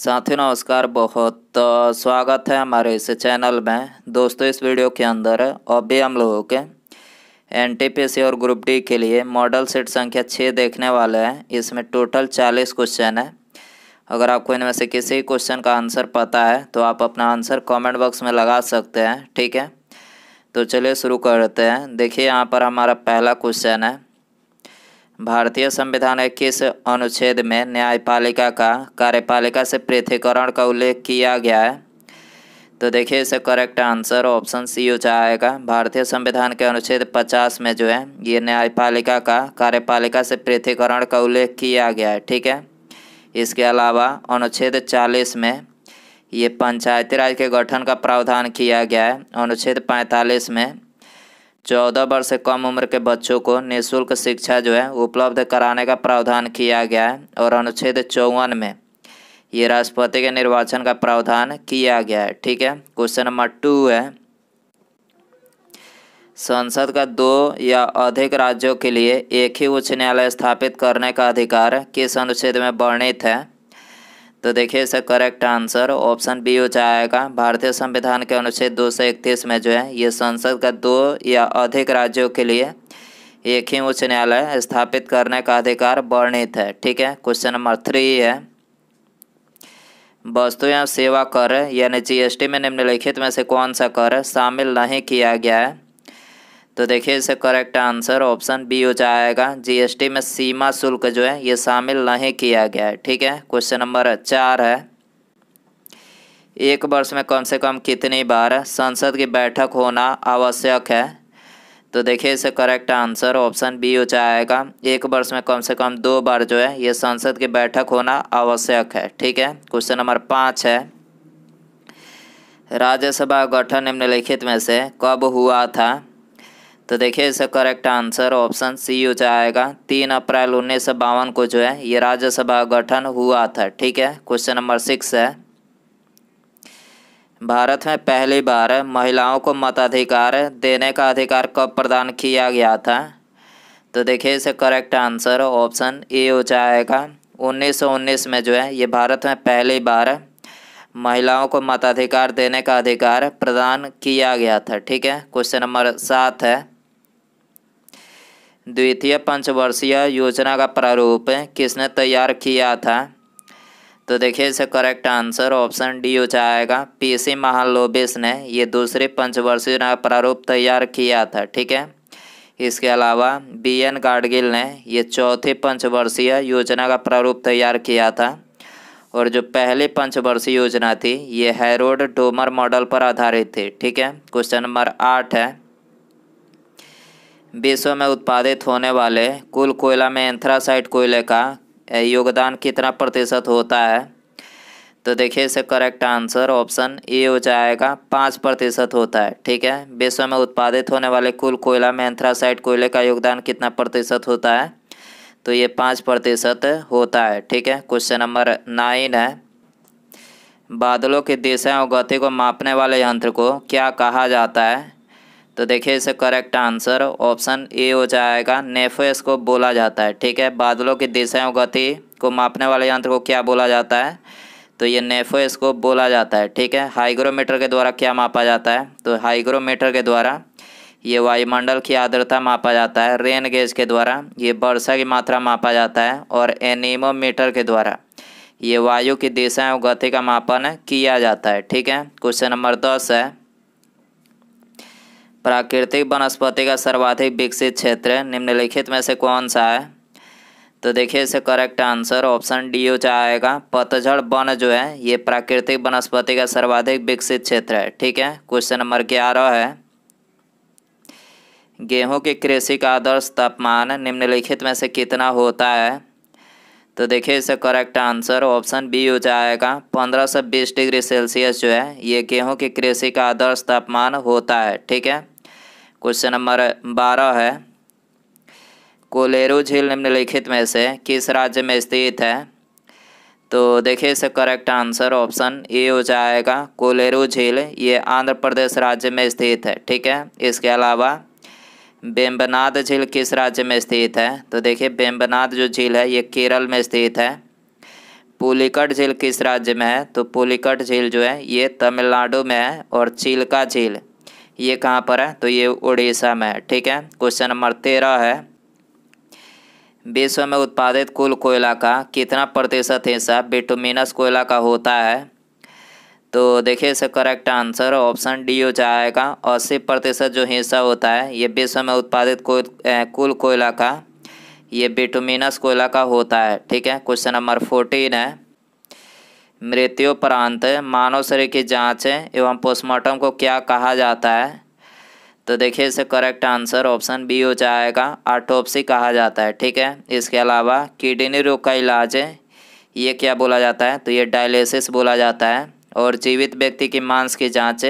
साथियों नमस्कार बहुत स्वागत है हमारे इस चैनल में दोस्तों इस वीडियो के अंदर अभी हम लोगों के एन और ग्रुप डी के लिए मॉडल सेट संख्या छः देखने वाले हैं इसमें टोटल चालीस क्वेश्चन है अगर आपको इनमें से किसी क्वेश्चन का आंसर पता है तो आप अपना आंसर कमेंट बॉक्स में लगा सकते हैं ठीक है तो चलिए शुरू करते हैं देखिए यहाँ पर हमारा पहला क्वेश्चन है भारतीय संविधान इक्कीस अनुच्छेद में न्यायपालिका का कार्यपालिका से पृथ्वीकरण का उल्लेख किया गया है तो देखिए इसे करेक्ट आंसर ऑप्शन सी हो जाएगा भारतीय संविधान के अनुच्छेद 50 में जो है ये न्यायपालिका का कार्यपालिका से पृथ्वीकरण का उल्लेख किया गया है ठीक है इसके अलावा अनुच्छेद 40 में ये पंचायती राज के गठन का प्रावधान किया गया है अनुच्छेद 45 में चौदह वर्ष से कम उम्र के बच्चों को निःशुल्क शिक्षा जो है उपलब्ध कराने का प्रावधान किया गया है और अनुच्छेद चौवन में ये राष्ट्रपति के निर्वाचन का प्रावधान किया गया है ठीक है क्वेश्चन नंबर टू है संसद का दो या अधिक राज्यों के लिए एक ही उच्च न्यायालय स्थापित करने का अधिकार किस अनुच्छेद में वर्णित है तो देखिए इसका करेक्ट आंसर ऑप्शन बी हो जाएगा भारतीय संविधान के अनुच्छेद दो सौ इकतीस में जो है ये संसद का दो या अधिक राज्यों के लिए एक ही उच्च न्यायालय स्थापित करने का अधिकार वर्णित है ठीक है क्वेश्चन नंबर थ्री है वस्तु या सेवा कर यानी जीएसटी में निम्नलिखित में से कौन सा कर शामिल नहीं किया गया है तो देखिए इसे करेक्ट आंसर ऑप्शन बी हो जाएगा जीएसटी में सीमा शुल्क जो है ये शामिल नहीं किया गया है ठीक है क्वेश्चन नंबर चार है एक वर्ष में कम से कम कितनी बार संसद की बैठक होना आवश्यक है तो देखिए इसे करेक्ट आंसर ऑप्शन बी हो जाएगा एक वर्ष में कम से कम दो बार जो है ये संसद की बैठक होना आवश्यक है ठीक है क्वेश्चन नंबर पाँच है राज्यसभा गठन निम्नलिखित में से कब हुआ था तो देखिए इसका करेक्ट आंसर ऑप्शन सी हो जाएगा तीन अप्रैल उन्नीस सौ बावन को जो है ये राज्यसभा गठन हुआ था ठीक है क्वेश्चन नंबर सिक्स है भारत में पहली बार महिलाओं को मताधिकार देने का अधिकार कब प्रदान किया गया था तो देखिए इसे करेक्ट आंसर ऑप्शन ए हो जाएगा 1919 में जो है ये भारत में पहली बार महिलाओं को मताधिकार देने का अधिकार प्रदान किया गया था ठीक है क्वेश्चन नंबर सात है द्वितीय पंचवर्षीय योजना का प्रारूप किसने तैयार किया था तो देखिए इसे करेक्ट आंसर ऑप्शन डी हो जाएगा पीसी महालोबिस ने ये दूसरे पंचवर्षीय प्रारूप तैयार किया था ठीक है इसके अलावा बी एन गाडगिल ने ये चौथी पंचवर्षीय योजना का प्रारूप तैयार किया था और जो पहली पंचवर्षीय योजना थी ये हैरोड डोमर मॉडल पर आधारित थी ठीक है क्वेश्चन नंबर आठ है विश्व में उत्पादित होने वाले कुल कोयला में एंथ्रासाइट कोयले का योगदान कितना प्रतिशत होता है तो देखिए इसे करेक्ट आंसर ऑप्शन ए हो जाएगा पाँच प्रतिशत होता है ठीक है विश्व में उत्पादित होने वाले कुल कोयला में एंथ्रासाइट कोयले का योगदान कितना प्रतिशत होता है तो ये पाँच प्रतिशत होता है ठीक है क्वेश्चन नंबर नाइन है बादलों की दिशा और गति को मापने वाले यंत्र को क्या कहा जाता है तो देखिए इसे करेक्ट आंसर ऑप्शन ए हो जाएगा नेफेस को बोला जाता है ठीक है बादलों की दिशा और गति को मापने वाले यंत्र को क्या बोला जाता है तो ये नेफो को बोला जाता है ठीक है हाइग्रोमीटर के द्वारा क्या मापा जाता है तो हाइग्रोमीटर के द्वारा ये वायुमंडल की आर्द्रता मापा जाता है रेन गेज के द्वारा ये वर्षा की मात्रा मापा जाता है और एनीमोमीटर के द्वारा ये वायु की दिशा और गति का मापन किया जाता है ठीक है क्वेश्चन नंबर दस है प्राकृतिक वनस्पति का सर्वाधिक विकसित क्षेत्र निम्नलिखित में से कौन सा है तो देखिए इसे करेक्ट आंसर ऑप्शन डी हो जाएगा पतझड़ वन जो है ये प्राकृतिक वनस्पति का सर्वाधिक विकसित क्षेत्र है ठीक है क्वेश्चन नंबर ग्यारह है गेहूं के कृषि का आदर्श तापमान निम्नलिखित में से कितना होता है तो देखिए इसे करेक्ट आंसर ऑप्शन बी हो जाएगा पंद्रह से बीस डिग्री सेल्सियस जो है ये गेहूं के कृषि का आदर्श तापमान होता है ठीक है क्वेश्चन नंबर बारह है कोलेरू झील निम्नलिखित में से किस राज्य में स्थित है तो देखिए इसे करेक्ट आंसर ऑप्शन ए हो जाएगा कोलेरू झील ये आंध्र प्रदेश राज्य में स्थित है ठीक है इसके अलावा बेम्बनाद झील किस राज्य में स्थित है तो देखिए बेम्बनाद जो झील है ये केरल में स्थित है पुलिकट झील किस राज्य में है तो पुलिकट झील जो है ये तमिलनाडु में है और चिल्का झील ये कहाँ पर है तो ये उड़ीसा में है ठीक है क्वेश्चन नंबर तेरह है विश्व में उत्पादित कुल कोयला का कितना प्रतिशत हिस्सा बिटुमिनस कोयला का होता है तो देखिए इसका करेक्ट आंसर ऑप्शन डी हो जाएगा अस्सी प्रतिशत जो हिस्सा होता है ये विश्व में उत्पादित को, कुल कोयला का ये बिटुमिनस कोयला का होता है ठीक है क्वेश्चन नंबर फोर्टीन है मृत्युपरांत मानव शरीर की जांच एवं पोस्टमार्टम को क्या कहा जाता है तो देखिए इसे करेक्ट आंसर ऑप्शन बी हो जाएगा आटोप्सी कहा जाता है ठीक है इसके अलावा किडनी रोग का इलाज है ये क्या बोला जाता है तो ये डायलिसिस बोला जाता है और जीवित व्यक्ति की मांस की जाँच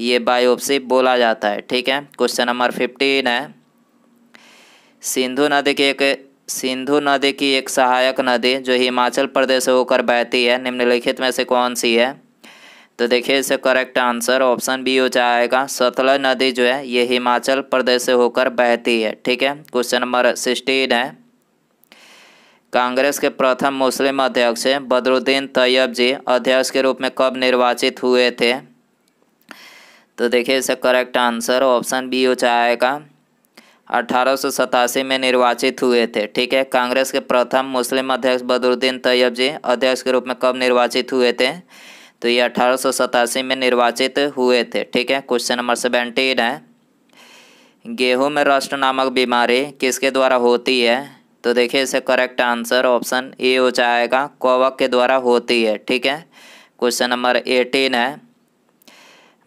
ये बायोप्सी बोला जाता है ठीक है क्वेश्चन नंबर फिफ्टीन है सिंधु नदी के एक सिंधु नदी की एक सहायक नदी जो हिमाचल प्रदेश से होकर बहती है निम्नलिखित में से कौन सी है तो देखिए इसे करेक्ट आंसर ऑप्शन बी हो जाएगा सतलज नदी जो है ये हिमाचल प्रदेश से होकर बहती है ठीक है क्वेश्चन नंबर सिक्सटीन है कांग्रेस के प्रथम मुस्लिम अध्यक्ष बदरुद्दीन तैयब जी अध्यक्ष के रूप में कब निर्वाचित हुए थे तो देखिए इसे करेक्ट आंसर ऑप्शन बी हो जाएगा अठारह में निर्वाचित हुए थे ठीक है कांग्रेस के प्रथम मुस्लिम अध्यक्ष बदरुद्दीन तैयब जी अध्यक्ष के रूप में कब निर्वाचित हुए थे तो ये अठारह में निर्वाचित हुए थे ठीक है क्वेश्चन नंबर सेवेंटीन है गेहूं में रस्ट नामक बीमारी किसके द्वारा होती है तो देखिए इसे करेक्ट आंसर ऑप्शन ए हो जाएगा कोवक के द्वारा होती है ठीक है क्वेश्चन नंबर एटीन है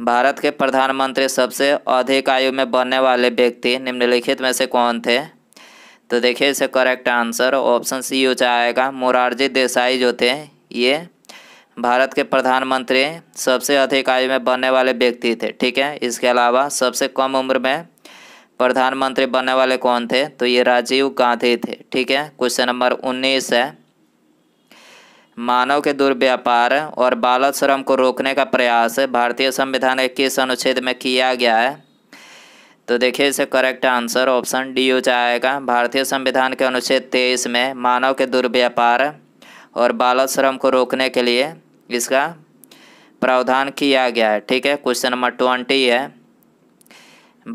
भारत के प्रधानमंत्री सबसे अधिक आयु में बनने वाले व्यक्ति निम्नलिखित में से कौन थे तो देखिए इसे करेक्ट आंसर ऑप्शन सी हो जाएगा मोरारजी देसाई जो थे ये भारत के प्रधानमंत्री सबसे अधिक आयु में बनने वाले व्यक्ति थे ठीक है इसके अलावा सबसे कम उम्र में प्रधानमंत्री बनने वाले कौन थे तो ये राजीव गांधी थे ठीक है क्वेश्चन नंबर उन्नीस है मानव के दुर्व्यापार और बाल श्रम को रोकने का प्रयास भारतीय संविधान के किस अनुच्छेद में किया गया है तो देखिए इसे करेक्ट आंसर ऑप्शन डी हो जाएगा भारतीय संविधान के अनुच्छेद तेईस में मानव के दुर्व्यापार और बाल श्रम को रोकने के लिए इसका प्रावधान किया गया है ठीक है क्वेश्चन नंबर ट्वेंटी है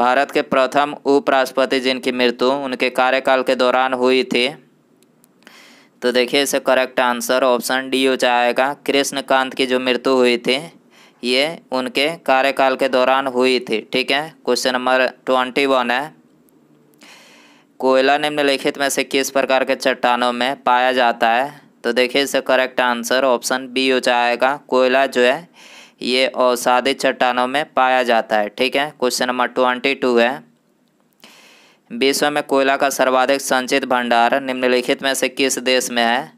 भारत के प्रथम उपराष्ट्रपति जिनकी मृत्यु उनके कार्यकाल के दौरान हुई थी तो देखिए इसे करेक्ट आंसर ऑप्शन डी हो जाएगा कृष्णकांत की जो मृत्यु हुई थी ये उनके कार्यकाल के दौरान हुई थी ठीक है क्वेश्चन नंबर ट्वेंटी वन है कोयला निम्नलिखित में से किस प्रकार के चट्टानों में पाया जाता है तो देखिए इसे करेक्ट आंसर ऑप्शन बी हो जाएगा कोयला जो है ये अवसादित चट्टानों में पाया जाता है ठीक है क्वेश्चन नंबर ट्वेंटी टू है विश्व में कोयला का सर्वाधिक संचित भंडार निम्नलिखित में से किस देश में है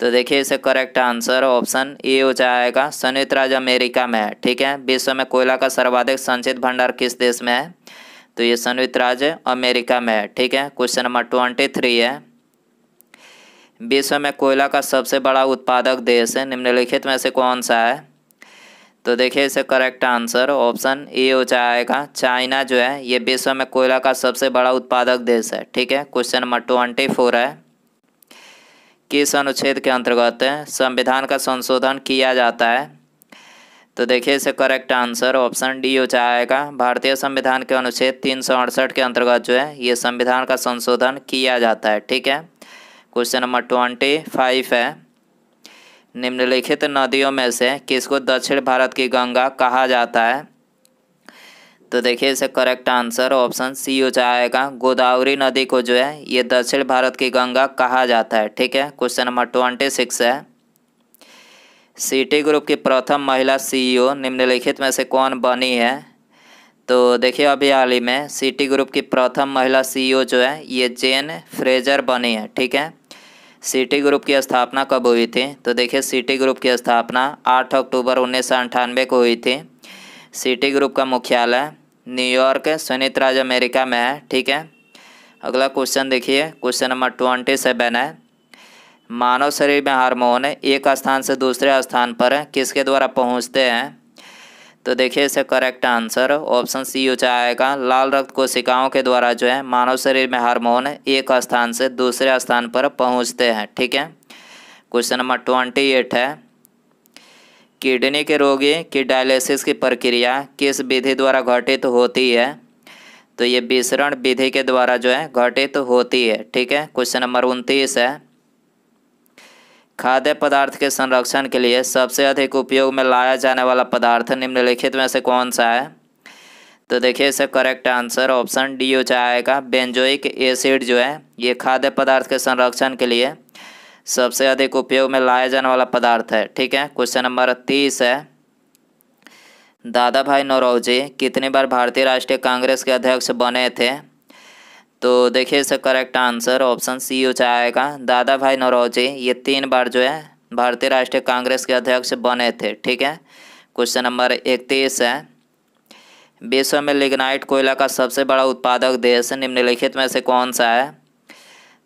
तो देखिए इसे करेक्ट आंसर ऑप्शन ए हो जाएगा संयुक्त राज्य अमेरिका में है ठीक है विश्व में कोयला का सर्वाधिक संचित भंडार किस देश में है तो ये संयुक्त राज्य अमेरिका में है ठीक है क्वेश्चन नंबर ट्वेंटी थ्री है विश्व में कोयला का सबसे बड़ा उत्पादक देश है निम्नलिखित में से कौन सा है तो देखिए इसे करेक्ट आंसर ऑप्शन ए हो जाएगा चाइना जो है ये विश्व में कोयला का सबसे बड़ा उत्पादक देश है ठीक है क्वेश्चन नंबर ट्वेंटी फोर है किस अनुच्छेद के अंतर्गत संविधान का संशोधन किया जाता है तो देखिए इसे करेक्ट आंसर ऑप्शन डी हो जाएगा भारतीय संविधान के अनुच्छेद तीन सौ अड़सठ के अंतर्गत जो है ये संविधान का संशोधन किया जाता है ठीक है क्वेश्चन नंबर ट्वेंटी फाइव है निम्नलिखित नदियों में से किसको दक्षिण भारत की गंगा कहा जाता है तो देखिए इसे करेक्ट आंसर ऑप्शन सी हो जाएगा गोदावरी नदी को जो है ये दक्षिण भारत की गंगा कहा जाता है ठीक है क्वेश्चन नंबर ट्वेंटी सिक्स है सिटी ग्रुप की प्रथम महिला सीईओ e निम्नलिखित में से कौन बनी है तो देखिए अभी हाल ही में सिटी ग्रुप की प्रथम महिला सीईओ e जो है ये जेन फ्रेजर बनी है ठीक है सिटी ग्रुप की स्थापना कब हुई थी तो देखिए सिटी ग्रुप की स्थापना 8 अक्टूबर उन्नीस को हुई थी सिटी ग्रुप का मुख्यालय न्यूयॉर्क संयुक्त राज्य अमेरिका में है ठीक है अगला क्वेश्चन देखिए क्वेश्चन नंबर ट्वेंटी सेवन है मानव शरीर में हार्मोन एक स्थान से दूसरे स्थान पर किसके द्वारा पहुँचते हैं तो देखिए इसे करेक्ट आंसर ऑप्शन सी हो जाएगा लाल रक्त कोशिकाओं के द्वारा जो है मानव शरीर में हार्मोन एक स्थान से दूसरे स्थान पर पहुंचते हैं ठीक है क्वेश्चन नंबर ट्वेंटी एट है किडनी के रोगी की डायलिसिस की प्रक्रिया किस विधि द्वारा घटित होती है तो ये विसरण विधि के द्वारा जो है घटित होती है ठीक है क्वेश्चन नंबर उनतीस है खाद्य पदार्थ के संरक्षण के लिए सबसे अधिक उपयोग में लाया जाने वाला पदार्थ निम्नलिखित में से कौन सा है तो देखिए इसे करेक्ट आंसर ऑप्शन डी हो जाएगा बेंजोइक एसिड जो है ये खाद्य पदार्थ के संरक्षण के लिए सबसे अधिक उपयोग में लाया जाने वाला पदार्थ है ठीक है क्वेश्चन नंबर तीस है दादा भाई जी कितनी बार भारतीय राष्ट्रीय कांग्रेस के अध्यक्ष बने थे तो देखिए इसका करेक्ट आंसर ऑप्शन सी हो जाएगा दादा भाई नौरोजी ये तीन बार जो है भारतीय राष्ट्रीय कांग्रेस के अध्यक्ष बने थे ठीक है क्वेश्चन नंबर इकतीस है विश्व में लिग्नाइट कोयला का सबसे बड़ा उत्पादक देश निम्नलिखित में से कौन सा है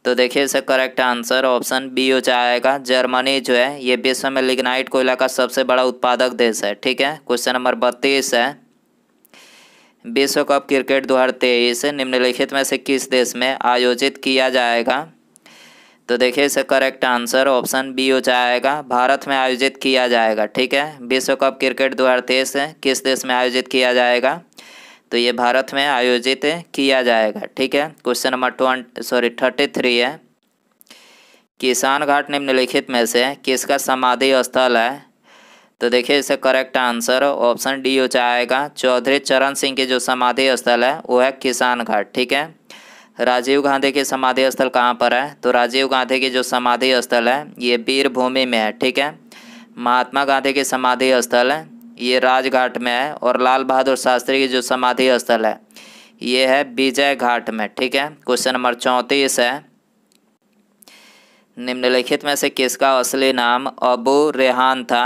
तो देखिए इसका करेक्ट आंसर ऑप्शन बी हो जाएगा जर्मनी जो है ये विश्व में लिग्नाइट कोयला का सबसे बड़ा उत्पादक देश है ठीक है क्वेश्चन नंबर बत्तीस है विश्व कप क्रिकेट दो हज़ार तेईस निम्नलिखित में से किस देश में आयोजित किया जाएगा तो देखिए इसका करेक्ट आंसर ऑप्शन बी हो जाएगा भारत में आयोजित किया जाएगा ठीक है विश्व कप क्रिकेट दो हज़ार तेईस किस देश में आयोजित किया जाएगा तो ये भारत में आयोजित किया जाएगा ठीक है question number twenty sorry thirty three है किसान घाट निम्नलिखित में से किसका समाधि स्थल है तो देखिए इसका करेक्ट आंसर ऑप्शन डी हो जाएगा चौधरी चरण सिंह की जो समाधि स्थल है वो है किसान घाट ठीक है राजीव गांधी की समाधि स्थल कहाँ पर है तो राजीव गांधी की जो समाधि स्थल है ये वीरभूमि में है ठीक है महात्मा गांधी की समाधि स्थल है ये राजघाट में है और लाल बहादुर शास्त्री की जो समाधि स्थल है ये है विजय घाट में ठीक है क्वेश्चन नंबर चौंतीस है निम्नलिखित में से किसका असली नाम अबू रेहान था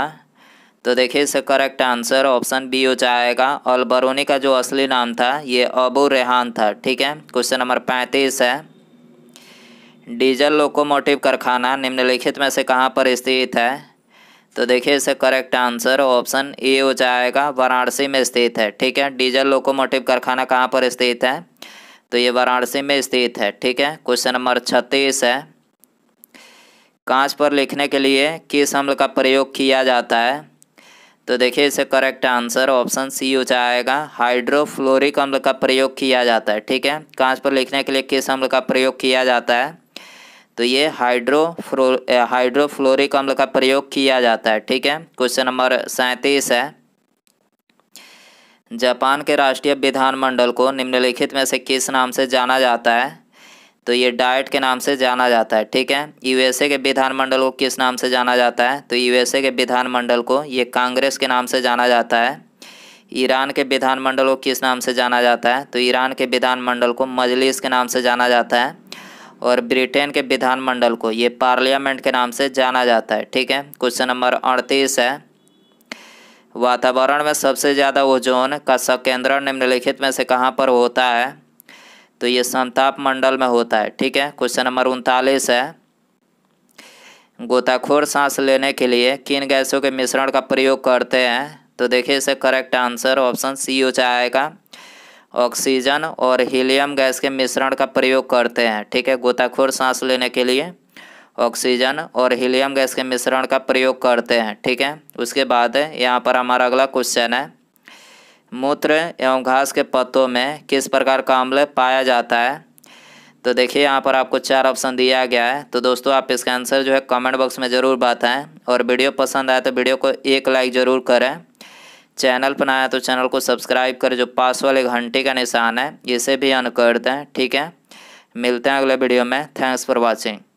तो देखिए इसका करेक्ट आंसर ऑप्शन बी हो जाएगा और बरोनी का जो असली नाम था ये अबू रेहान था ठीक है क्वेश्चन नंबर पैंतीस है डीजल लोकोमोटिव कारखाना निम्नलिखित में से कहाँ पर स्थित है तो देखिए इसका करेक्ट आंसर ऑप्शन ए हो जाएगा वाराणसी में स्थित है ठीक है डीजल लोकोमोटिव कारखाना कहाँ पर स्थित है तो ये वाराणसी में स्थित है ठीक है क्वेश्चन नंबर छत्तीस है कांच पर लिखने के लिए किस अम्ल का प्रयोग किया जाता है तो देखिए इसे करेक्ट आंसर ऑप्शन सी हो जाएगा हाइड्रोफ्लोरिक अम्ल का प्रयोग किया जाता है ठीक है कांच पर लिखने के लिए किस अम्ल का प्रयोग किया जाता है तो ये हाइड्रोफ्लो हाइड्रोफ्लोरिक अम्ल का प्रयोग किया जाता है ठीक है क्वेश्चन नंबर सैंतीस है जापान के राष्ट्रीय विधानमंडल को निम्नलिखित में से किस नाम से जाना जाता है तो ये डाइट के नाम से जाना जाता है ठीक है यूएसए के विधानमंडल को किस नाम से जाना जाता है तो यूएसए के विधानमंडल को ये कांग्रेस के नाम से जाना जाता है ईरान के विधानमंडल को किस नाम से जाना जाता है तो ईरान के विधानमंडल को मजलिस के नाम से जाना जाता है और ब्रिटेन के विधानमंडल को ये पार्लियामेंट के नाम से जाना जाता है ठीक है क्वेश्चन नंबर अड़तीस है वातावरण में सबसे ज़्यादा ओजोन का संकेंद्रण निम्नलिखित में से कहाँ पर होता है तो ये संताप मंडल में होता है ठीक है क्वेश्चन नंबर उनतालीस है गोताखोर सांस लेने के लिए किन गैसों के मिश्रण का प्रयोग करते हैं तो देखिए इसे करेक्ट आंसर ऑप्शन सी हो जाएगा ऑक्सीजन और हीलियम गैस के मिश्रण का प्रयोग करते हैं ठीक है गोताखोर सांस लेने के लिए ऑक्सीजन और हीलियम गैस के मिश्रण का प्रयोग करते हैं ठीक है उसके बाद यहाँ पर हमारा अगला क्वेश्चन है मूत्र एवं घास के पत्तों में किस प्रकार का अम्ल पाया जाता है तो देखिए यहाँ पर आपको चार ऑप्शन दिया गया है तो दोस्तों आप इसका आंसर जो है कमेंट बॉक्स में ज़रूर बताएं और वीडियो पसंद आए तो वीडियो को एक लाइक ज़रूर करें चैनल पर आया तो चैनल को सब्सक्राइब करें जो पास वाले घंटे का निशान है इसे भी अन कर दें ठीक है मिलते हैं अगले वीडियो में थैंक्स फॉर वॉचिंग